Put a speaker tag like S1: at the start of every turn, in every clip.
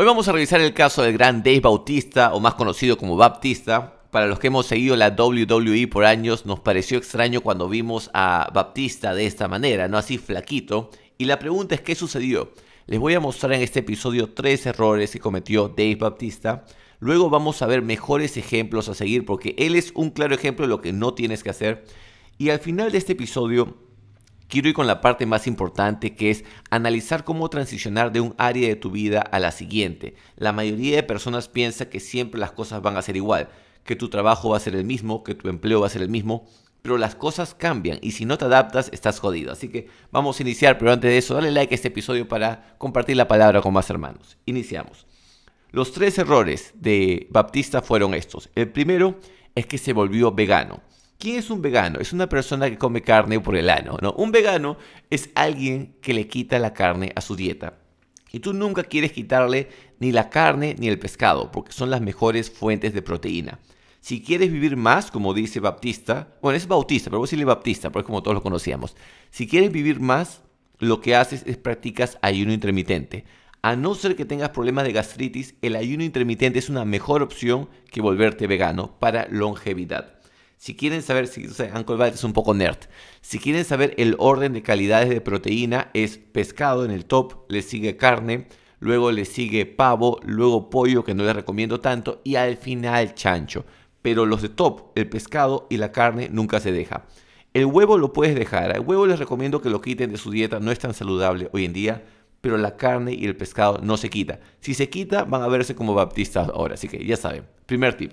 S1: Hoy vamos a revisar el caso del gran Dave Bautista, o más conocido como Baptista. Para los que hemos seguido la WWE por años, nos pareció extraño cuando vimos a Baptista de esta manera, no así flaquito. Y la pregunta es, ¿qué sucedió? Les voy a mostrar en este episodio tres errores que cometió Dave Bautista. Luego vamos a ver mejores ejemplos a seguir porque él es un claro ejemplo de lo que no tienes que hacer. Y al final de este episodio quiero ir con la parte más importante que es analizar cómo transicionar de un área de tu vida a la siguiente. La mayoría de personas piensa que siempre las cosas van a ser igual, que tu trabajo va a ser el mismo, que tu empleo va a ser el mismo, pero las cosas cambian y si no te adaptas estás jodido. Así que vamos a iniciar, pero antes de eso dale like a este episodio para compartir la palabra con más hermanos. Iniciamos. Los tres errores de Baptista fueron estos. El primero es que se volvió vegano. ¿Quién es un vegano? Es una persona que come carne por el ano, ¿no? Un vegano es alguien que le quita la carne a su dieta. Y tú nunca quieres quitarle ni la carne ni el pescado, porque son las mejores fuentes de proteína. Si quieres vivir más, como dice Baptista, bueno, es Bautista, pero vos a decirle Baptista, porque es como todos lo conocíamos. Si quieres vivir más, lo que haces es practicas ayuno intermitente. A no ser que tengas problemas de gastritis, el ayuno intermitente es una mejor opción que volverte vegano para longevidad. Si quieren saber, si, es un poco nerd. Si quieren saber el orden de calidades de proteína, es pescado en el top, le sigue carne, luego le sigue pavo, luego pollo, que no les recomiendo tanto, y al final chancho. Pero los de top, el pescado y la carne nunca se deja. El huevo lo puedes dejar. El huevo les recomiendo que lo quiten de su dieta, no es tan saludable hoy en día, pero la carne y el pescado no se quita. Si se quita, van a verse como baptistas ahora, así que ya saben. Primer tip.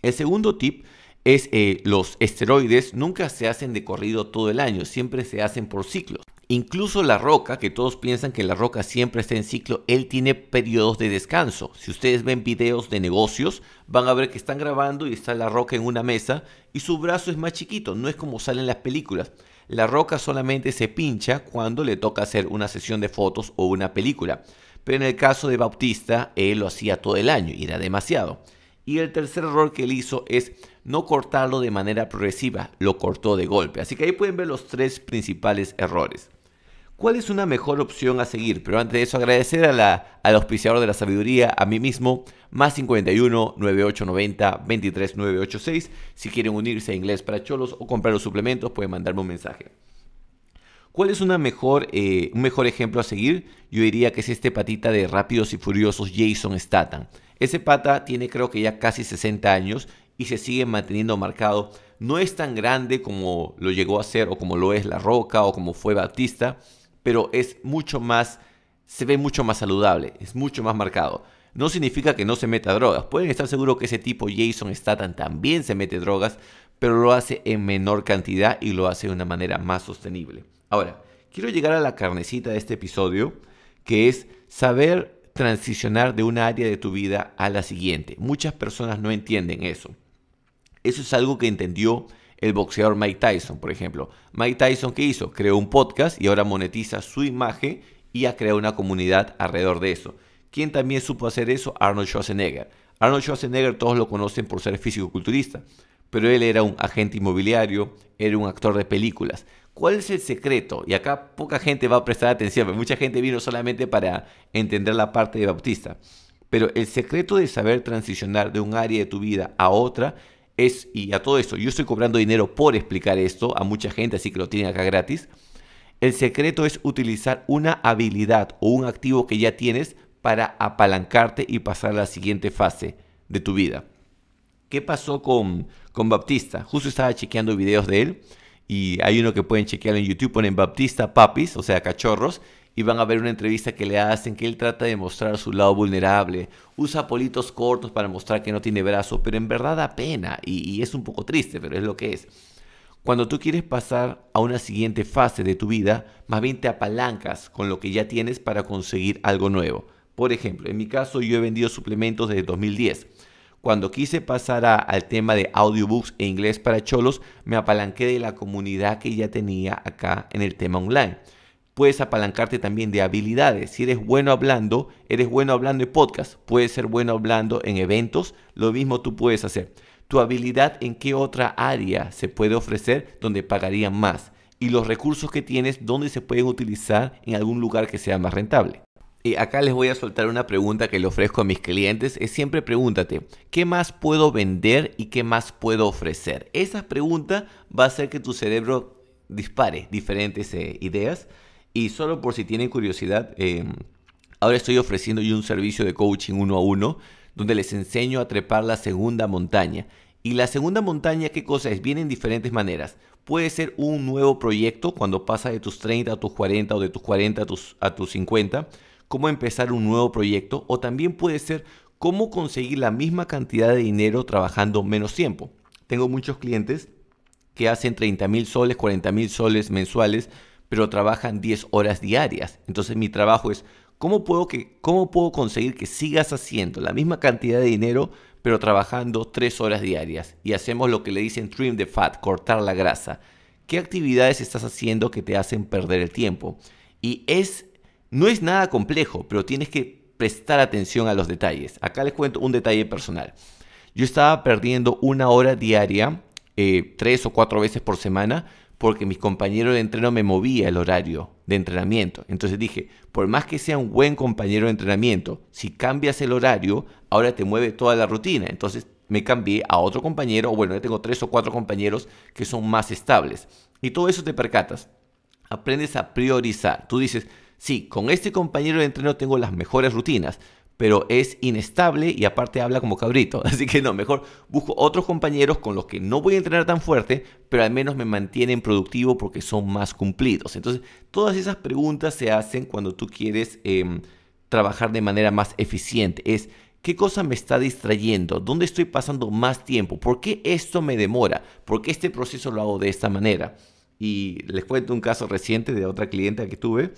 S1: El segundo tip es eh, los esteroides nunca se hacen de corrido todo el año, siempre se hacen por ciclos. Incluso la roca, que todos piensan que la roca siempre está en ciclo, él tiene periodos de descanso. Si ustedes ven videos de negocios, van a ver que están grabando y está la roca en una mesa y su brazo es más chiquito, no es como salen las películas. La roca solamente se pincha cuando le toca hacer una sesión de fotos o una película. Pero en el caso de Bautista, él lo hacía todo el año y era demasiado. Y el tercer error que él hizo es no cortarlo de manera progresiva, lo cortó de golpe. Así que ahí pueden ver los tres principales errores. ¿Cuál es una mejor opción a seguir? Pero antes de eso, agradecer a la, al auspiciador de la sabiduría, a mí mismo, más 51 9890 23986. Si quieren unirse a Inglés para Cholos o comprar los suplementos, pueden mandarme un mensaje. ¿Cuál es una mejor, eh, un mejor ejemplo a seguir? Yo diría que es este patita de Rápidos y Furiosos Jason Statham. Ese pata tiene creo que ya casi 60 años y se sigue manteniendo marcado. No es tan grande como lo llegó a ser o como lo es La Roca o como fue Batista, pero es mucho más, se ve mucho más saludable, es mucho más marcado. No significa que no se meta drogas. Pueden estar seguros que ese tipo Jason Statham también se mete drogas, pero lo hace en menor cantidad y lo hace de una manera más sostenible. Ahora, quiero llegar a la carnecita de este episodio, que es saber transicionar de una área de tu vida a la siguiente. Muchas personas no entienden eso. Eso es algo que entendió el boxeador Mike Tyson, por ejemplo. Mike Tyson, ¿qué hizo? Creó un podcast y ahora monetiza su imagen y ha creado una comunidad alrededor de eso. ¿Quién también supo hacer eso? Arnold Schwarzenegger. Arnold Schwarzenegger todos lo conocen por ser físico-culturista, pero él era un agente inmobiliario, era un actor de películas. ¿Cuál es el secreto? Y acá poca gente va a prestar atención, pero mucha gente vino solamente para entender la parte de Bautista. Pero el secreto de saber transicionar de un área de tu vida a otra es, y a todo esto, yo estoy cobrando dinero por explicar esto a mucha gente, así que lo tienen acá gratis. El secreto es utilizar una habilidad o un activo que ya tienes para apalancarte y pasar a la siguiente fase de tu vida. ¿Qué pasó con, con Baptista? Justo estaba chequeando videos de él y hay uno que pueden chequear en YouTube, ponen Baptista Papis, o sea, cachorros, y van a ver una entrevista que le hacen que él trata de mostrar su lado vulnerable, usa politos cortos para mostrar que no tiene brazo, pero en verdad da pena y, y es un poco triste, pero es lo que es. Cuando tú quieres pasar a una siguiente fase de tu vida, más bien te apalancas con lo que ya tienes para conseguir algo nuevo. Por ejemplo, en mi caso yo he vendido suplementos desde 2010 cuando quise pasar al tema de audiobooks e inglés para cholos, me apalanqué de la comunidad que ya tenía acá en el tema online. Puedes apalancarte también de habilidades. Si eres bueno hablando, eres bueno hablando en podcast, puedes ser bueno hablando en eventos, lo mismo tú puedes hacer. Tu habilidad en qué otra área se puede ofrecer donde pagarían más y los recursos que tienes, donde se pueden utilizar en algún lugar que sea más rentable. Y acá les voy a soltar una pregunta que le ofrezco a mis clientes. Es siempre pregúntate, ¿qué más puedo vender y qué más puedo ofrecer? Esa pregunta va a hacer que tu cerebro dispare diferentes eh, ideas. Y solo por si tienen curiosidad, em, ahora estoy ofreciendo yo un servicio de coaching uno a uno donde les enseño a trepar la segunda montaña. Y la segunda montaña, ¿qué cosa es? Viene en diferentes maneras. Puede ser un nuevo proyecto cuando pasa de tus 30 a tus 40 o de tus 40 a tus, a tus 50 cómo empezar un nuevo proyecto o también puede ser cómo conseguir la misma cantidad de dinero trabajando menos tiempo. Tengo muchos clientes que hacen 30 mil soles, 40 mil soles mensuales, pero trabajan 10 horas diarias. Entonces mi trabajo es, ¿cómo puedo, que, ¿cómo puedo conseguir que sigas haciendo la misma cantidad de dinero, pero trabajando 3 horas diarias? Y hacemos lo que le dicen trim the fat, cortar la grasa. ¿Qué actividades estás haciendo que te hacen perder el tiempo? Y es no es nada complejo, pero tienes que prestar atención a los detalles. Acá les cuento un detalle personal. Yo estaba perdiendo una hora diaria, eh, tres o cuatro veces por semana, porque mis compañeros de entreno me movía el horario de entrenamiento. Entonces dije, por más que sea un buen compañero de entrenamiento, si cambias el horario, ahora te mueve toda la rutina. Entonces me cambié a otro compañero, o bueno, ya tengo tres o cuatro compañeros que son más estables. Y todo eso te percatas. Aprendes a priorizar. Tú dices, sí, con este compañero de entreno tengo las mejores rutinas, pero es inestable y aparte habla como cabrito. Así que no, mejor busco otros compañeros con los que no voy a entrenar tan fuerte, pero al menos me mantienen productivo porque son más cumplidos. Entonces, todas esas preguntas se hacen cuando tú quieres em, trabajar de manera más eficiente. Es, ¿Qué cosa me está distrayendo? ¿Dónde estoy pasando más tiempo? ¿Por qué esto me demora? ¿Por qué este proceso lo hago de esta manera? Y les cuento un caso reciente de otra clienta que tuve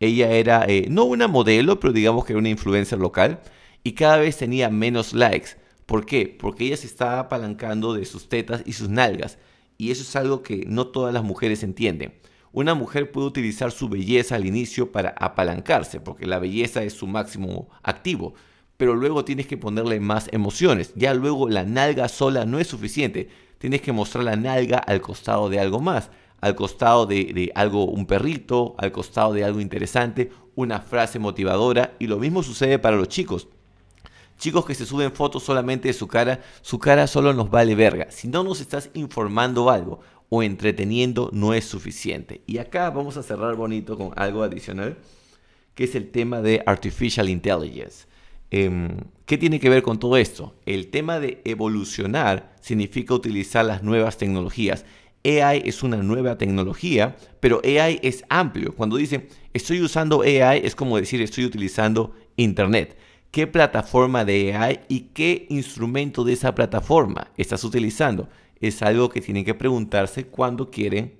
S1: ella era, eh, no una modelo, pero digamos que era una influencer local y cada vez tenía menos likes. ¿Por qué? Porque ella se estaba apalancando de sus tetas y sus nalgas. Y eso es algo que no todas las mujeres entienden. Una mujer puede utilizar su belleza al inicio para apalancarse, porque la belleza es su máximo activo. Pero luego tienes que ponerle más emociones. Ya luego la nalga sola no es suficiente. Tienes que mostrar la nalga al costado de algo más al costado de, algo, un perrito, al costado de algo interesante, una frase motivadora. Y lo mismo sucede para los chicos. Chicos que se suben fotos solamente de su cara, su cara solo nos vale verga. Si no nos estás informando algo o entreteniendo, no es suficiente. Y acá vamos a cerrar bonito con algo adicional, que es el tema de Artificial Intelligence. Em, ¿Qué tiene que ver con todo esto? El tema de evolucionar significa utilizar las nuevas tecnologías AI es una nueva tecnología, pero AI es amplio. Cuando dicen estoy usando AI es como decir estoy utilizando Internet. ¿Qué plataforma de AI y qué instrumento de esa plataforma estás utilizando? Es algo que tienen que preguntarse cuando quieren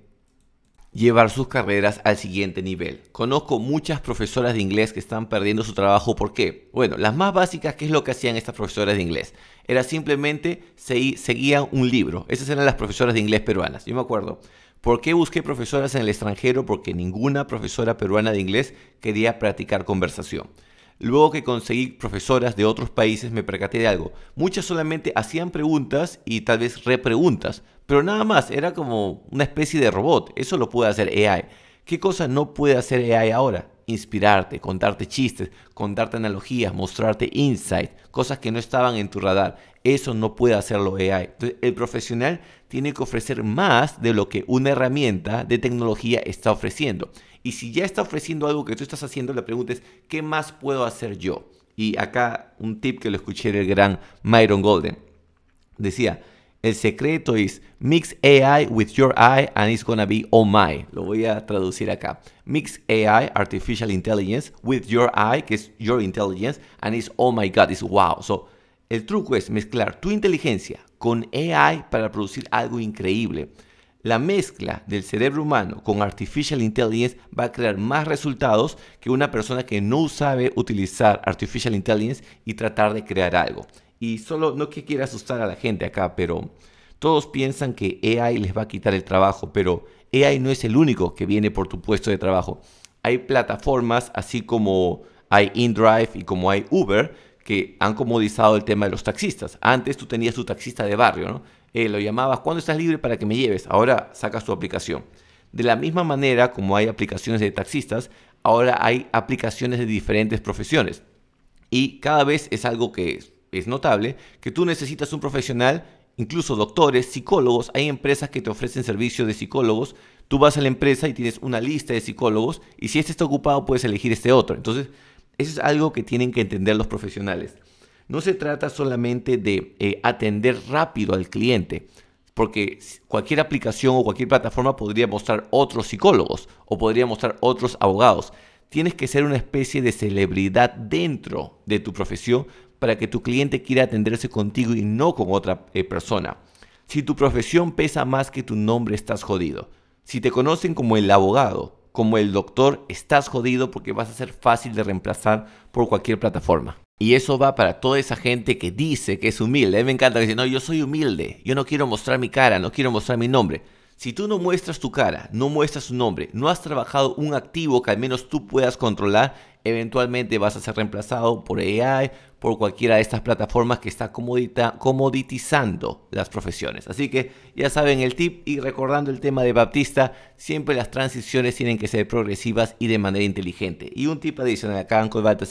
S1: llevar sus carreras al siguiente nivel. Conozco muchas profesoras de inglés que están perdiendo su trabajo. ¿Por qué? Bueno, las más básicas, ¿qué es lo que hacían estas profesoras de inglés? era simplemente seguía un libro. Esas eran las profesoras de inglés peruanas, yo me acuerdo. ¿Por qué busqué profesoras en el extranjero? Porque ninguna profesora peruana de inglés quería practicar conversación. Luego que conseguí profesoras de otros países me percaté de algo. Muchas solamente hacían preguntas y tal vez repreguntas, pero nada más, era como una especie de robot. Eso lo puede hacer AI. ¿Qué cosa no puede hacer AI ahora? inspirarte, contarte chistes, contarte analogías, mostrarte insight, cosas que no estaban en tu radar. Eso no puede hacerlo AI. Entonces, el profesional tiene que ofrecer más de lo que una herramienta de tecnología está ofreciendo. Y si ya está ofreciendo algo que tú estás haciendo, la pregunta es, ¿qué más puedo hacer yo? Y acá un tip que lo escuché del gran Myron Golden. Decía, el secreto es mix AI with your eye and it's gonna be oh my. Lo voy a traducir acá. Mix AI, artificial intelligence, with your eye, que es your intelligence, and it's oh my god, it's wow. So, el truco es mezclar tu inteligencia con AI para producir algo increíble. La mezcla del cerebro humano con artificial intelligence va a crear más resultados que una persona que no sabe utilizar artificial intelligence y tratar de crear algo. Y solo, no que quiera asustar a la gente acá, pero todos piensan que AI les va a quitar el trabajo, pero AI no es el único que viene por tu puesto de trabajo. Hay plataformas, así como hay InDrive y como hay Uber, que han comodizado el tema de los taxistas. Antes tú tenías tu taxista de barrio, ¿no? Eh, lo llamabas, ¿cuándo estás libre para que me lleves? Ahora sacas tu aplicación. De la misma manera como hay aplicaciones de taxistas, ahora hay aplicaciones de diferentes profesiones. Y cada vez es algo que es notable que tú necesitas un profesional, incluso doctores, psicólogos, hay empresas que te ofrecen servicios de psicólogos, tú vas a la empresa y tienes una lista de psicólogos y si este está ocupado puedes elegir este otro. Entonces, eso es algo que tienen que entender los profesionales. No se trata solamente de eh, atender rápido al cliente, porque cualquier aplicación o cualquier plataforma podría mostrar otros psicólogos o podría mostrar otros abogados. Tienes que ser una especie de celebridad dentro de tu profesión para que tu cliente quiera atenderse contigo y no con otra eh, persona. Si tu profesión pesa más que tu nombre, estás jodido. Si te conocen como el abogado, como el doctor, estás jodido porque vas a ser fácil de reemplazar por cualquier plataforma. Y eso va para toda esa gente que dice que es humilde. A mí me encanta que dice, no, yo soy humilde, yo no quiero mostrar mi cara, no quiero mostrar mi nombre. Si tú no muestras tu cara, no muestras tu nombre, no has trabajado un activo que al menos tú puedas controlar, eventualmente vas a ser reemplazado por AI, por cualquiera de estas plataformas que está comoditizando las profesiones. Así que ya saben el tip y recordando el tema de Baptista, siempre las transiciones tienen que ser progresivas y de manera inteligente. Y un tip adicional acá en Colbata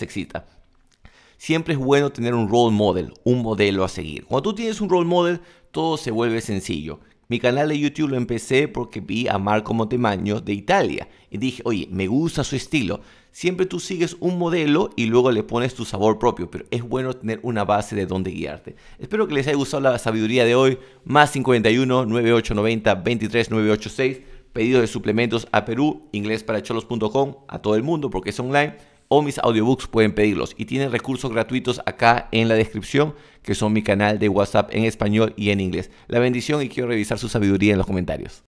S1: Siempre es bueno tener un role model, un modelo a seguir. Cuando tú tienes un role model, todo se vuelve sencillo. Mi canal de YouTube lo empecé porque vi a Marco Montemagno de Italia y dije, oye, me gusta su estilo. Siempre tú sigues un modelo y luego le pones tu sabor propio, pero es bueno tener una base de donde guiarte. Espero que les haya gustado la sabiduría de hoy. Más 51 9890 23986. Pedido de suplementos a Perú, inglesparacholos.com, a todo el mundo porque es online o mis audiobooks pueden pedirlos. Y tienen recursos gratuitos acá en la descripción, que son mi canal de WhatsApp en español y en inglés. La bendición y quiero revisar su sabiduría en los comentarios.